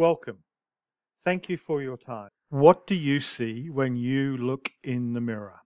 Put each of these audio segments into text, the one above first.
Welcome. Thank you for your time. What do you see when you look in the mirror?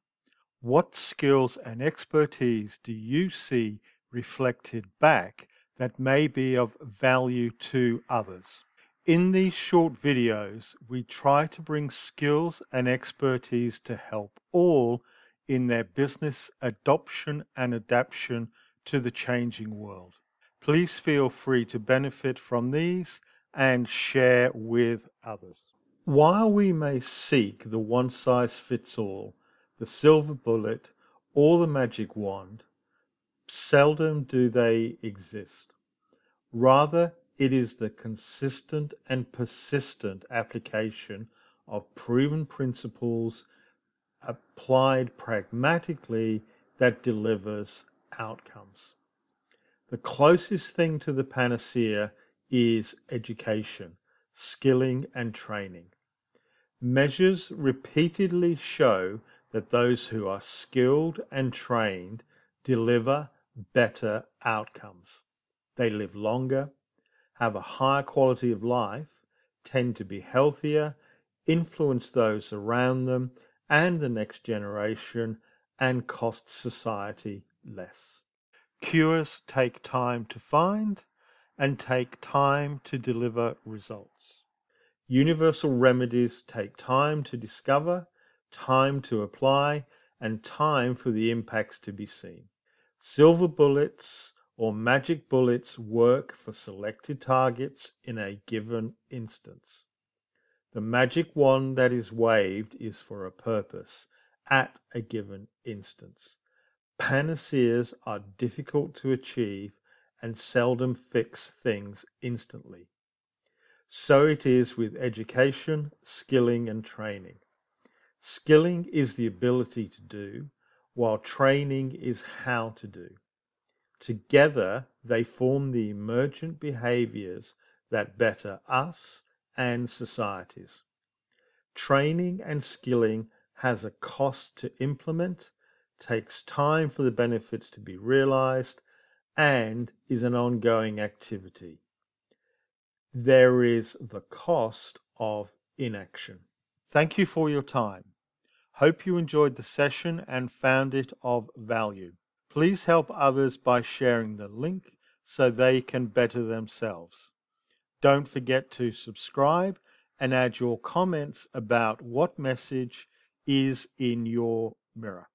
What skills and expertise do you see reflected back that may be of value to others? In these short videos, we try to bring skills and expertise to help all in their business adoption and adaptation to the changing world. Please feel free to benefit from these and share with others. While we may seek the one size fits all, the silver bullet, or the magic wand, seldom do they exist. Rather, it is the consistent and persistent application of proven principles applied pragmatically that delivers outcomes. The closest thing to the panacea is education, skilling, and training. Measures repeatedly show that those who are skilled and trained deliver better outcomes. They live longer, have a higher quality of life, tend to be healthier, influence those around them and the next generation, and cost society less. Cures take time to find, and take time to deliver results. Universal remedies take time to discover, time to apply, and time for the impacts to be seen. Silver bullets or magic bullets work for selected targets in a given instance. The magic wand that is waved is for a purpose at a given instance. Panaceas are difficult to achieve and seldom fix things instantly. So it is with education, skilling, and training. Skilling is the ability to do, while training is how to do. Together, they form the emergent behaviors that better us and societies. Training and skilling has a cost to implement, takes time for the benefits to be realized, and is an ongoing activity. There is the cost of inaction. Thank you for your time. Hope you enjoyed the session and found it of value. Please help others by sharing the link so they can better themselves. Don't forget to subscribe and add your comments about what message is in your mirror.